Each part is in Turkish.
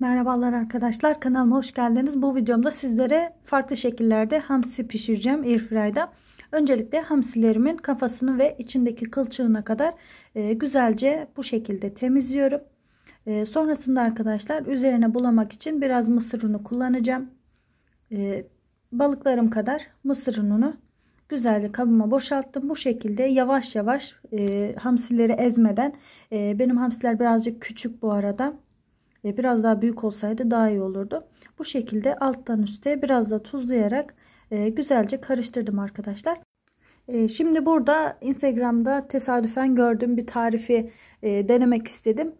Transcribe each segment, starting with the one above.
Merhabalar arkadaşlar kanalıma hoş geldiniz. Bu videomda sizlere farklı şekillerde hamsi pişireceğim airfryer'da. Öncelikle hamsilerimin kafasını ve içindeki kılçığına kadar e, güzelce bu şekilde temizliyorum. E, sonrasında arkadaşlar üzerine bulamak için biraz mısır unu kullanacağım. E, balıklarım kadar mısır ununu güzelce kabıma boşalttım. Bu şekilde yavaş yavaş e, hamsileri ezmeden e, benim hamsiler birazcık küçük bu arada e, biraz daha büyük olsaydı daha iyi olurdu. Bu şekilde alttan üste biraz da tuzlayarak e, güzelce karıştırdım arkadaşlar. E, şimdi burada Instagram'da tesadüfen gördüğüm bir tarifi denemek istedim.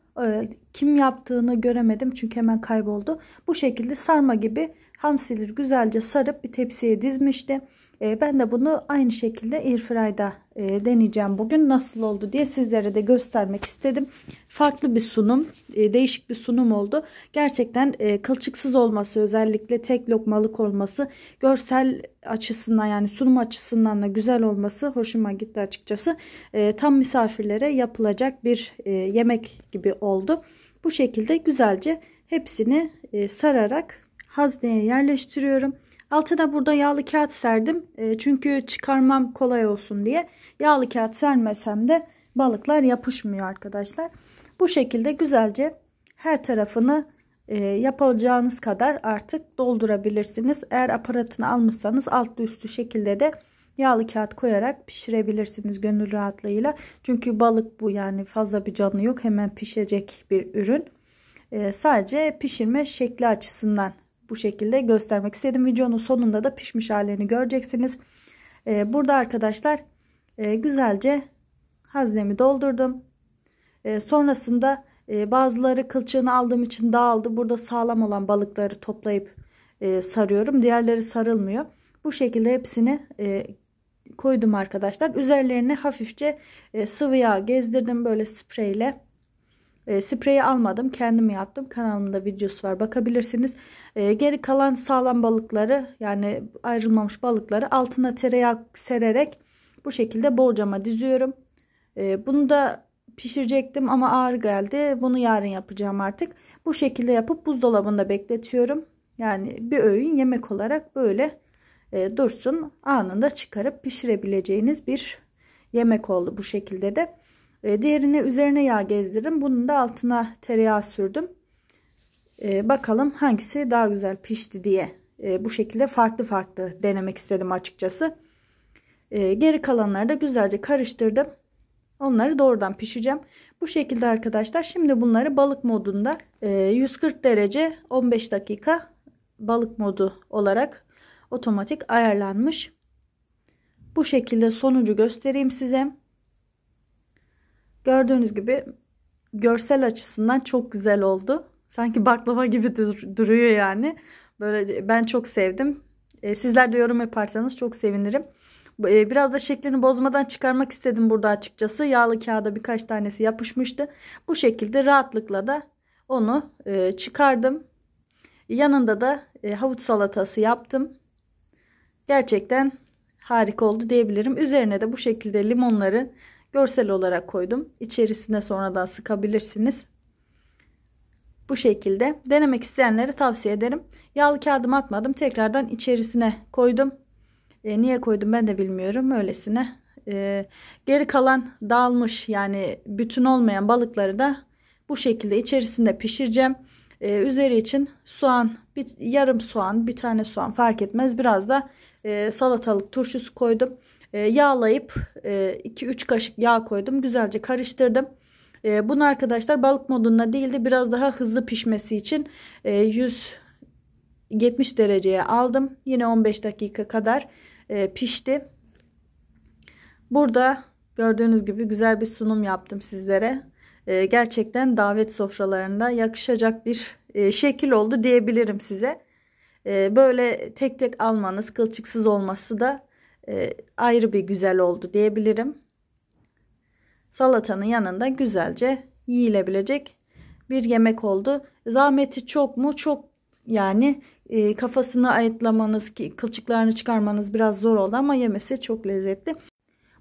Kim yaptığını göremedim çünkü hemen kayboldu. Bu şekilde sarma gibi hamsileri güzelce sarıp bir tepsiye dizmişti. E, ben de bunu aynı şekilde airfryer'da e, deneyeceğim bugün. Nasıl oldu diye sizlere de göstermek istedim. Farklı bir sunum, e, değişik bir sunum oldu. Gerçekten e, kılçıksız olması, özellikle tek lokmalık olması, görsel açısından yani sunum açısından da güzel olması hoşuma gitti açıkçası. tam misafirlere yapılacak bir yemek gibi oldu. Bu şekilde güzelce hepsini sararak hazneye yerleştiriyorum. Altına burada yağlı kağıt serdim. E, çünkü çıkarmam kolay olsun diye. Yağlı kağıt sermesem de balıklar yapışmıyor arkadaşlar. Bu şekilde güzelce her tarafını e, yapacağınız kadar artık doldurabilirsiniz. Eğer aparatını almışsanız altlı üstü şekilde de yağlı kağıt koyarak pişirebilirsiniz gönül rahatlığıyla. Çünkü balık bu yani fazla bir canı yok. Hemen pişecek bir ürün. E, sadece pişirme şekli açısından bu şekilde göstermek istedim. Videonun sonunda da pişmiş hallerini göreceksiniz. Ee, burada arkadaşlar e, güzelce haznemi doldurdum. E, sonrasında e, bazıları kılçığını aldığım için dağıldı. Burada sağlam olan balıkları toplayıp e, sarıyorum. Diğerleri sarılmıyor. Bu şekilde hepsini e, koydum arkadaşlar. Üzerlerine hafifçe e, sıvı yağ gezdirdim böyle spreyle. E, spreyi almadım. Kendim yaptım. Kanalımda videosu var. Bakabilirsiniz. E, geri kalan sağlam balıkları yani ayrılmamış balıkları altına tereyağı sererek bu şekilde borcama diziyorum. E, bunu da pişirecektim ama ağır geldi. Bunu yarın yapacağım artık. Bu şekilde yapıp buzdolabında bekletiyorum. Yani bir öğün yemek olarak böyle e, dursun. Anında çıkarıp pişirebileceğiniz bir yemek oldu bu şekilde de. E, diğerini üzerine yağ gezdirdim. Bunun da altına tereyağı sürdüm. E, bakalım hangisi daha güzel pişti diye. E, bu şekilde farklı farklı denemek istedim açıkçası. E, geri kalanları da güzelce karıştırdım. Onları doğrudan pişireceğim. Bu şekilde arkadaşlar şimdi bunları balık modunda 140 e, derece 15 dakika balık modu olarak otomatik ayarlanmış. Bu şekilde sonucu göstereyim size. Gördüğünüz gibi görsel açısından çok güzel oldu. Sanki baklava gibi dur duruyor yani. Böyle ben çok sevdim. E, sizler de yorum yaparsanız çok sevinirim. E, biraz da şeklini bozmadan çıkarmak istedim burada açıkçası. Yağlı kağıda birkaç tanesi yapışmıştı. Bu şekilde rahatlıkla da onu e, çıkardım. Yanında da e, havuç salatası yaptım. Gerçekten harika oldu diyebilirim. Üzerine de bu şekilde limonları Görsel olarak koydum. İçerisine sonradan sıkabilirsiniz. Bu şekilde denemek isteyenlere tavsiye ederim. Yağlı kağıdımı atmadım. Tekrardan içerisine koydum. E, niye koydum ben de bilmiyorum. Öylesine. E, geri kalan dağılmış yani bütün olmayan balıkları da bu şekilde içerisinde pişireceğim. E, üzeri için soğan, bir, yarım soğan, bir tane soğan fark etmez. Biraz da e, salatalık turşusu koydum. E, yağlayıp e, 2-3 kaşık yağ koydum. Güzelce karıştırdım. E, bunu arkadaşlar balık modunda değildi, biraz daha hızlı pişmesi için e, 170 dereceye aldım. Yine 15 dakika kadar e, pişti. Burada gördüğünüz gibi güzel bir sunum yaptım sizlere. E, gerçekten davet sofralarında yakışacak bir e, şekil oldu diyebilirim size. E, böyle tek tek almanız kılçıksız olması da e, ayrı bir güzel oldu diyebilirim. Salatanın yanında güzelce yiyilebilecek bir yemek oldu. Zahmeti çok mu? Çok yani e, kafasını ayıtlamanız, kılçıklarını çıkarmanız biraz zor oldu ama yemesi çok lezzetli.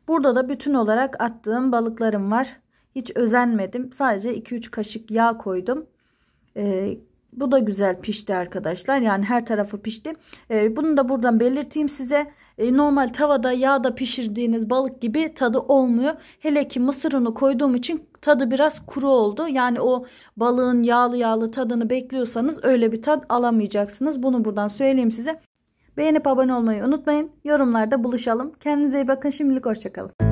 Burada da bütün olarak attığım balıklarım var. Hiç özenmedim. Sadece 2-3 kaşık yağ koydum. E, bu da güzel pişti arkadaşlar. Yani her tarafı pişti. E, bunu da buradan belirteyim size. E, normal tavada yağda pişirdiğiniz balık gibi tadı olmuyor. Hele ki mısır unu koyduğum için tadı biraz kuru oldu. Yani o balığın yağlı yağlı tadını bekliyorsanız öyle bir tat alamayacaksınız. Bunu buradan söyleyeyim size. Beğenip abone olmayı unutmayın. Yorumlarda buluşalım. Kendinize iyi bakın. Şimdilik hoşçakalın.